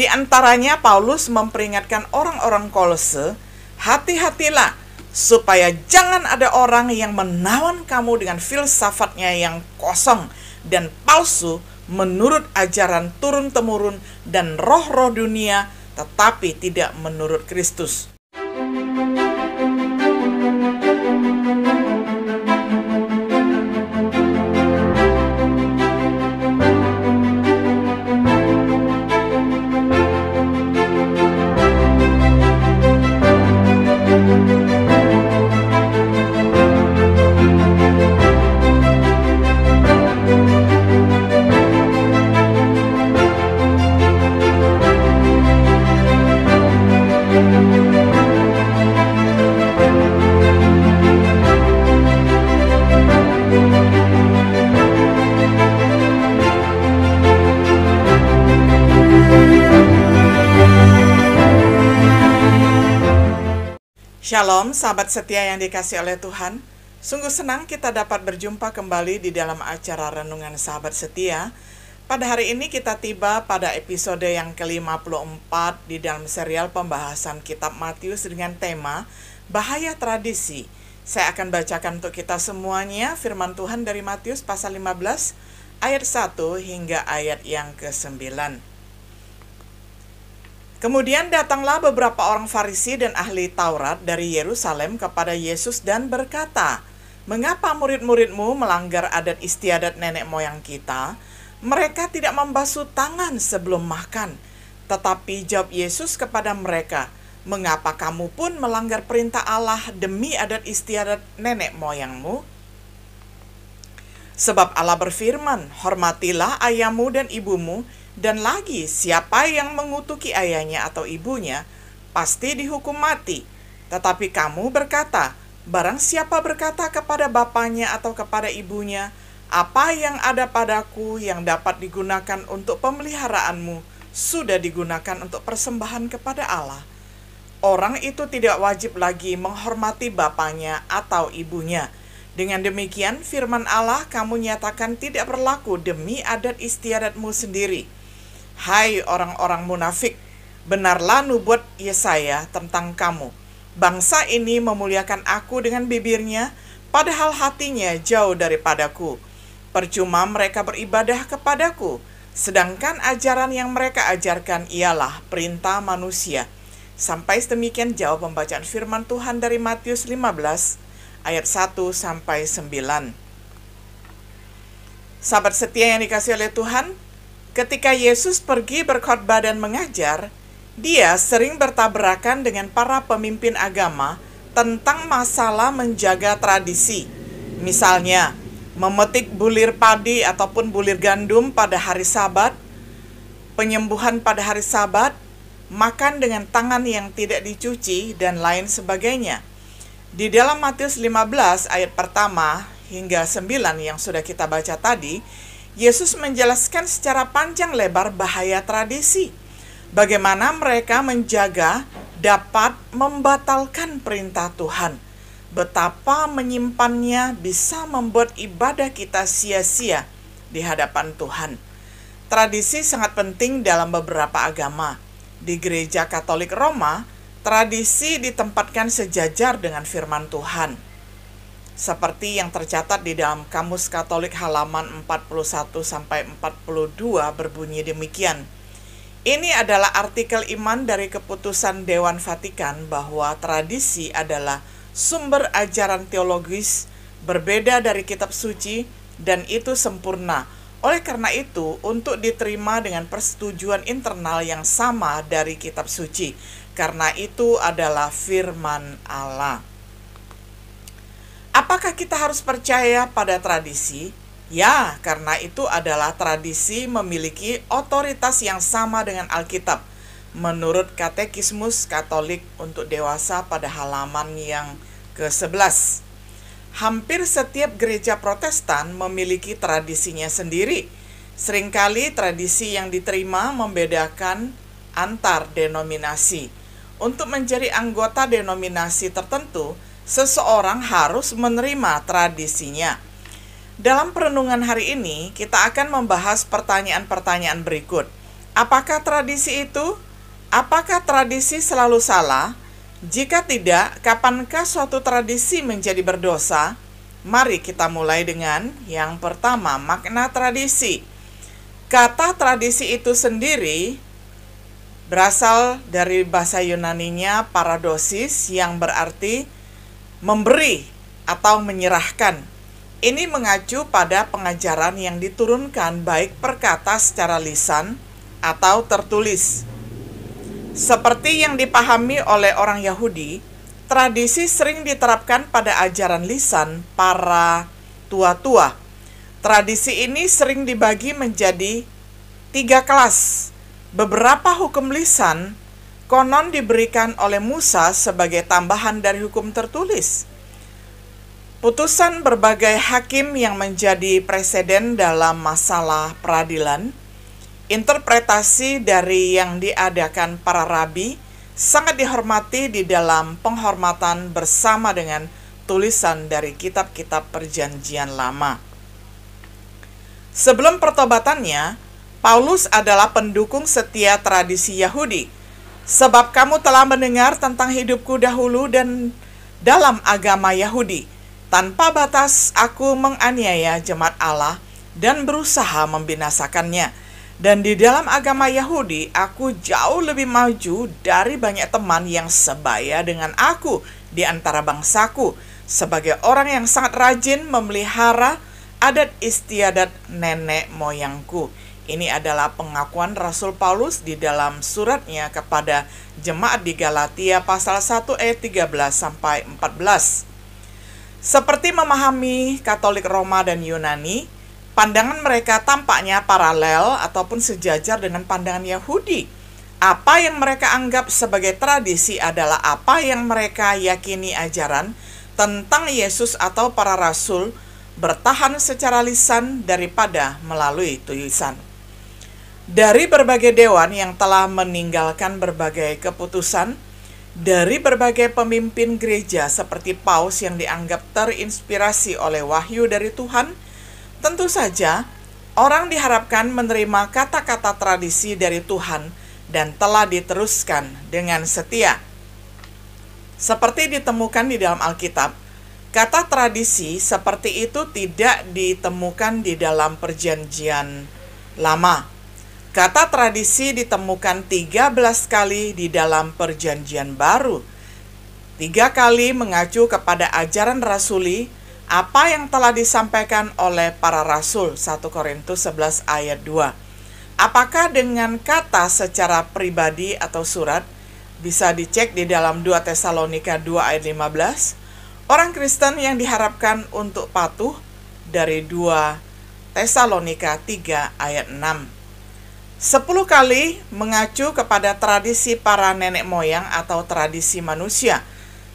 Di antaranya Paulus memperingatkan orang-orang Kolose, hati-hatilah supaya jangan ada orang yang menawan kamu dengan filsafatnya yang kosong dan palsu menurut ajaran turun-temurun dan roh-roh dunia, tetapi tidak menurut Kristus. Shalom, sahabat setia yang dikasih oleh Tuhan. Sungguh senang kita dapat berjumpa kembali di dalam acara Renungan Sahabat Setia. Pada hari ini kita tiba pada episode yang ke-54 di dalam serial pembahasan kitab Matius dengan tema Bahaya Tradisi. Saya akan bacakan untuk kita semuanya firman Tuhan dari Matius pasal 15 ayat 1 hingga ayat yang ke-9. Kemudian datanglah beberapa orang Farisi dan ahli Taurat dari Yerusalem kepada Yesus dan berkata, "Mengapa murid-muridmu melanggar adat istiadat nenek moyang kita? Mereka tidak membasuh tangan sebelum makan." Tetapi jawab Yesus kepada mereka, "Mengapa kamu pun melanggar perintah Allah demi adat istiadat nenek moyangmu?" Sebab Allah berfirman, hormatilah ayahmu dan ibumu, dan lagi siapa yang mengutuki ayahnya atau ibunya, pasti dihukum mati. Tetapi kamu berkata, barang siapa berkata kepada bapaknya atau kepada ibunya, apa yang ada padaku yang dapat digunakan untuk pemeliharaanmu, sudah digunakan untuk persembahan kepada Allah. Orang itu tidak wajib lagi menghormati bapaknya atau ibunya, dengan demikian, firman Allah kamu nyatakan tidak berlaku demi adat istiadatmu sendiri. Hai orang-orang munafik, benarlah nubuat Yesaya tentang kamu. Bangsa ini memuliakan aku dengan bibirnya, padahal hatinya jauh daripadaku. Percuma mereka beribadah kepadaku, sedangkan ajaran yang mereka ajarkan ialah perintah manusia. Sampai sedemikian jauh pembacaan firman Tuhan dari Matius 15 ayat 1 sampai 9. Sahabat setia yang dikasih oleh Tuhan, ketika Yesus pergi berkhotbah dan mengajar, dia sering bertabrakan dengan para pemimpin agama tentang masalah menjaga tradisi. Misalnya, memetik bulir padi ataupun bulir gandum pada hari Sabat, penyembuhan pada hari Sabat, makan dengan tangan yang tidak dicuci, dan lain sebagainya. Di dalam Matius 15 ayat pertama hingga 9 yang sudah kita baca tadi, Yesus menjelaskan secara panjang lebar bahaya tradisi. Bagaimana mereka menjaga dapat membatalkan perintah Tuhan. Betapa menyimpannya bisa membuat ibadah kita sia-sia di hadapan Tuhan. Tradisi sangat penting dalam beberapa agama. Di gereja Katolik Roma, Tradisi ditempatkan sejajar dengan firman Tuhan. Seperti yang tercatat di dalam Kamus Katolik halaman 41 sampai 42 berbunyi demikian. Ini adalah artikel iman dari keputusan Dewan Vatikan bahwa tradisi adalah sumber ajaran teologis berbeda dari kitab suci dan itu sempurna. Oleh karena itu, untuk diterima dengan persetujuan internal yang sama dari kitab suci karena itu adalah firman Allah. Apakah kita harus percaya pada tradisi? Ya, karena itu adalah tradisi memiliki otoritas yang sama dengan Alkitab. Menurut Katekismus Katolik untuk dewasa pada halaman yang ke-11. Hampir setiap gereja protestan memiliki tradisinya sendiri. Seringkali tradisi yang diterima membedakan antar denominasi untuk menjadi anggota denominasi tertentu, seseorang harus menerima tradisinya. Dalam perenungan hari ini, kita akan membahas pertanyaan-pertanyaan berikut. Apakah tradisi itu? Apakah tradisi selalu salah? Jika tidak, kapankah suatu tradisi menjadi berdosa? Mari kita mulai dengan yang pertama, makna tradisi. Kata tradisi itu sendiri berasal dari bahasa Yunaninya paradosis yang berarti memberi atau menyerahkan. Ini mengacu pada pengajaran yang diturunkan baik perkata secara lisan atau tertulis. Seperti yang dipahami oleh orang Yahudi, tradisi sering diterapkan pada ajaran lisan para tua-tua. Tradisi ini sering dibagi menjadi tiga kelas, Beberapa hukum lisan konon diberikan oleh Musa sebagai tambahan dari hukum tertulis. Putusan berbagai hakim yang menjadi presiden dalam masalah peradilan, interpretasi dari yang diadakan para rabi sangat dihormati di dalam penghormatan bersama dengan tulisan dari kitab-kitab Perjanjian Lama. Sebelum pertobatannya, Paulus adalah pendukung setia tradisi Yahudi. Sebab kamu telah mendengar tentang hidupku dahulu dan dalam agama Yahudi. Tanpa batas aku menganiaya jemaat Allah dan berusaha membinasakannya. Dan di dalam agama Yahudi, aku jauh lebih maju dari banyak teman yang sebaya dengan aku di antara bangsaku, sebagai orang yang sangat rajin memelihara adat istiadat nenek moyangku. Ini adalah pengakuan Rasul Paulus di dalam suratnya kepada jemaat di Galatia pasal 1 ayat e 13 sampai 14. Seperti memahami Katolik Roma dan Yunani, pandangan mereka tampaknya paralel ataupun sejajar dengan pandangan Yahudi. Apa yang mereka anggap sebagai tradisi adalah apa yang mereka yakini ajaran tentang Yesus atau para rasul bertahan secara lisan daripada melalui tulisan dari berbagai dewan yang telah meninggalkan berbagai keputusan, dari berbagai pemimpin gereja seperti Paus yang dianggap terinspirasi oleh wahyu dari Tuhan, tentu saja orang diharapkan menerima kata-kata tradisi dari Tuhan dan telah diteruskan dengan setia. Seperti ditemukan di dalam Alkitab, kata tradisi seperti itu tidak ditemukan di dalam Perjanjian Lama Kata tradisi ditemukan 13 kali di dalam perjanjian baru. Tiga kali mengacu kepada ajaran rasuli, apa yang telah disampaikan oleh para rasul 1 Korintus 11 ayat 2. Apakah dengan kata secara pribadi atau surat bisa dicek di dalam 2 Tesalonika 2 ayat 15? Orang Kristen yang diharapkan untuk patuh dari 2 Tesalonika 3 ayat 6. Sepuluh kali mengacu kepada tradisi para nenek moyang atau tradisi manusia.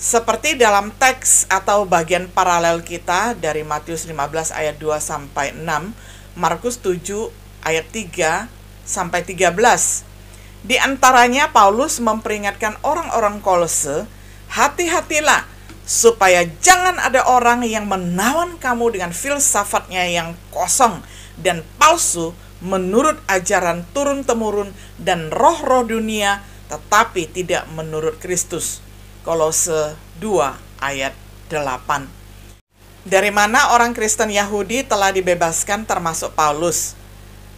Seperti dalam teks atau bagian paralel kita dari Matius 15 ayat 2 sampai 6, Markus 7 ayat 3 sampai 13. Di antaranya Paulus memperingatkan orang-orang Kolose, hati-hatilah supaya jangan ada orang yang menawan kamu dengan filsafatnya yang kosong dan palsu menurut ajaran turun-temurun dan roh-roh dunia, tetapi tidak menurut Kristus. Kolose 2 ayat 8. Dari mana orang Kristen Yahudi telah dibebaskan termasuk Paulus.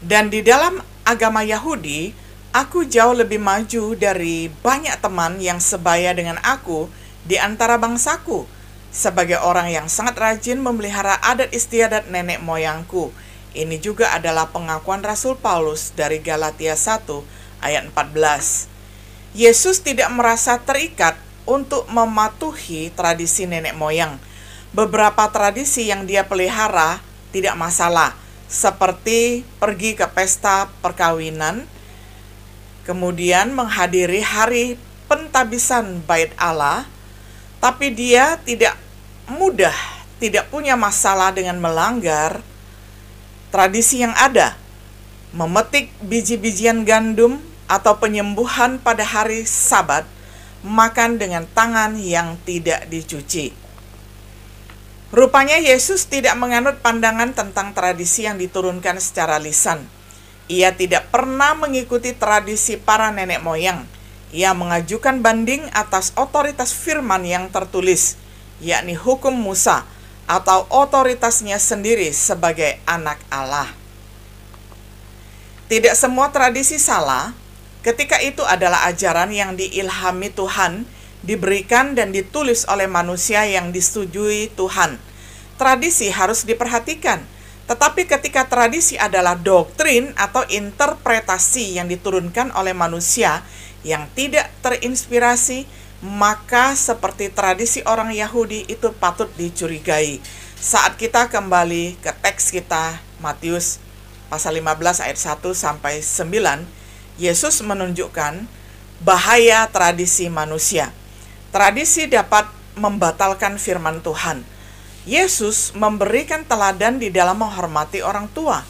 Dan di dalam agama Yahudi, aku jauh lebih maju dari banyak teman yang sebaya dengan aku di antara bangsaku, sebagai orang yang sangat rajin memelihara adat istiadat nenek moyangku, ini juga adalah pengakuan Rasul Paulus dari Galatia 1 ayat 14. Yesus tidak merasa terikat untuk mematuhi tradisi nenek moyang. Beberapa tradisi yang dia pelihara tidak masalah, seperti pergi ke pesta perkawinan, kemudian menghadiri hari pentabisan bait Allah, tapi dia tidak mudah, tidak punya masalah dengan melanggar tradisi yang ada, memetik biji-bijian gandum atau penyembuhan pada hari Sabat, makan dengan tangan yang tidak dicuci. Rupanya Yesus tidak menganut pandangan tentang tradisi yang diturunkan secara lisan. Ia tidak pernah mengikuti tradisi para nenek moyang. Ia mengajukan banding atas otoritas firman yang tertulis, yakni hukum Musa, atau otoritasnya sendiri sebagai anak Allah. Tidak semua tradisi salah, ketika itu adalah ajaran yang diilhami Tuhan, diberikan dan ditulis oleh manusia yang disetujui Tuhan. Tradisi harus diperhatikan, tetapi ketika tradisi adalah doktrin atau interpretasi yang diturunkan oleh manusia yang tidak terinspirasi, maka seperti tradisi orang Yahudi itu patut dicurigai. Saat kita kembali ke teks kita Matius pasal 15 ayat 1 sampai 9, Yesus menunjukkan bahaya tradisi manusia. Tradisi dapat membatalkan firman Tuhan. Yesus memberikan teladan di dalam menghormati orang tua.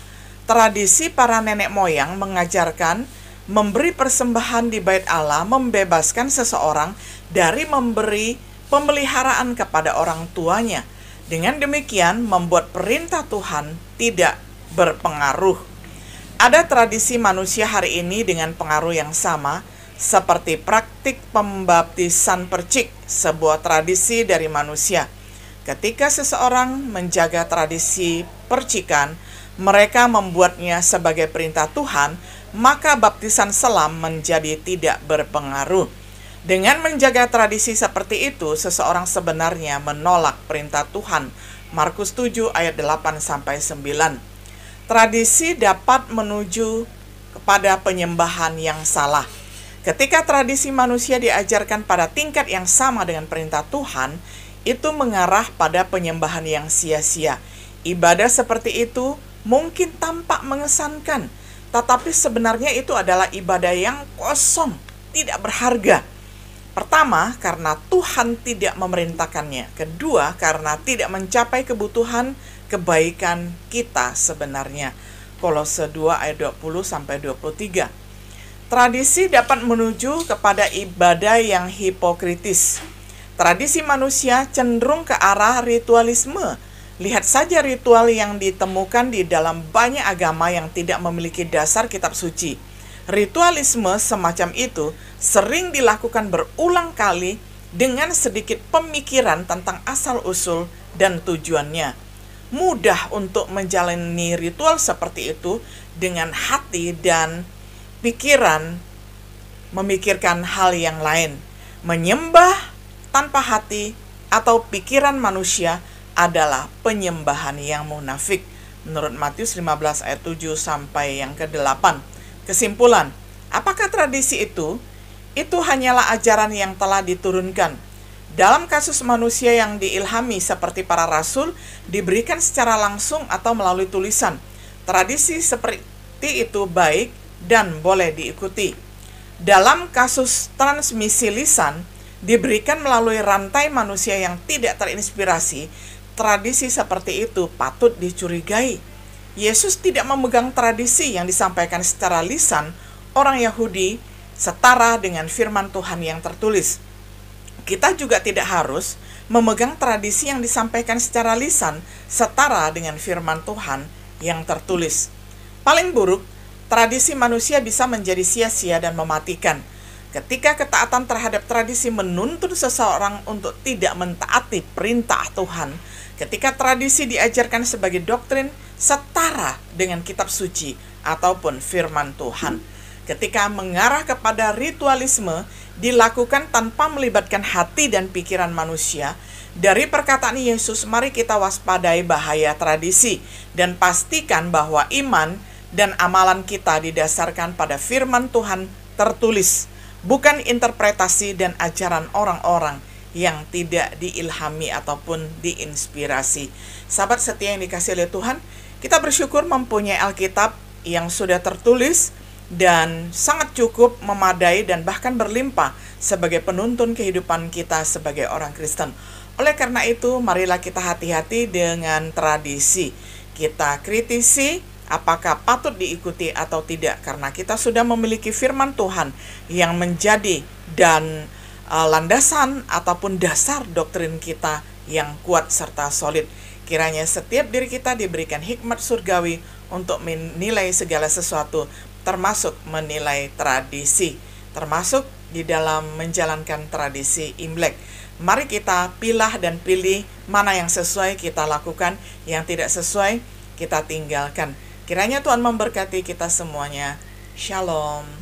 Tradisi para nenek moyang mengajarkan memberi persembahan di bait Allah membebaskan seseorang dari memberi pemeliharaan kepada orang tuanya. Dengan demikian, membuat perintah Tuhan tidak berpengaruh. Ada tradisi manusia hari ini dengan pengaruh yang sama, seperti praktik pembaptisan percik, sebuah tradisi dari manusia. Ketika seseorang menjaga tradisi percikan, mereka membuatnya sebagai perintah Tuhan maka baptisan selam menjadi tidak berpengaruh. Dengan menjaga tradisi seperti itu, seseorang sebenarnya menolak perintah Tuhan. Markus 7 ayat 8 sampai 9. Tradisi dapat menuju kepada penyembahan yang salah. Ketika tradisi manusia diajarkan pada tingkat yang sama dengan perintah Tuhan, itu mengarah pada penyembahan yang sia-sia. Ibadah seperti itu mungkin tampak mengesankan, tetapi sebenarnya itu adalah ibadah yang kosong, tidak berharga. Pertama, karena Tuhan tidak memerintahkannya. Kedua, karena tidak mencapai kebutuhan kebaikan kita sebenarnya. Kolose 2 ayat 20 sampai 23. Tradisi dapat menuju kepada ibadah yang hipokritis. Tradisi manusia cenderung ke arah ritualisme Lihat saja ritual yang ditemukan di dalam banyak agama yang tidak memiliki dasar kitab suci. Ritualisme semacam itu sering dilakukan berulang kali dengan sedikit pemikiran tentang asal-usul dan tujuannya. Mudah untuk menjalani ritual seperti itu dengan hati dan pikiran memikirkan hal yang lain. Menyembah tanpa hati atau pikiran manusia adalah penyembahan yang munafik menurut Matius 15 ayat 7 sampai yang ke-8. Kesimpulan, apakah tradisi itu? Itu hanyalah ajaran yang telah diturunkan. Dalam kasus manusia yang diilhami seperti para rasul diberikan secara langsung atau melalui tulisan. Tradisi seperti itu baik dan boleh diikuti. Dalam kasus transmisi lisan diberikan melalui rantai manusia yang tidak terinspirasi tradisi seperti itu patut dicurigai. Yesus tidak memegang tradisi yang disampaikan secara lisan orang Yahudi setara dengan firman Tuhan yang tertulis. Kita juga tidak harus memegang tradisi yang disampaikan secara lisan setara dengan firman Tuhan yang tertulis. Paling buruk, tradisi manusia bisa menjadi sia-sia dan mematikan – Ketika ketaatan terhadap tradisi menuntun seseorang untuk tidak mentaati perintah Tuhan, ketika tradisi diajarkan sebagai doktrin setara dengan kitab suci ataupun firman Tuhan, ketika mengarah kepada ritualisme dilakukan tanpa melibatkan hati dan pikiran manusia, dari perkataan Yesus, mari kita waspadai bahaya tradisi dan pastikan bahwa iman dan amalan kita didasarkan pada firman Tuhan tertulis bukan interpretasi dan ajaran orang-orang yang tidak diilhami ataupun diinspirasi. Sahabat setia yang dikasih oleh Tuhan, kita bersyukur mempunyai Alkitab yang sudah tertulis dan sangat cukup memadai dan bahkan berlimpah sebagai penuntun kehidupan kita sebagai orang Kristen. Oleh karena itu, marilah kita hati-hati dengan tradisi. Kita kritisi, apakah patut diikuti atau tidak karena kita sudah memiliki firman Tuhan yang menjadi dan uh, landasan ataupun dasar doktrin kita yang kuat serta solid. Kiranya setiap diri kita diberikan hikmat surgawi untuk menilai segala sesuatu, termasuk menilai tradisi, termasuk di dalam menjalankan tradisi Imlek. Mari kita pilah dan pilih mana yang sesuai kita lakukan, yang tidak sesuai kita tinggalkan. Kiranya Tuhan memberkati kita semuanya. Shalom.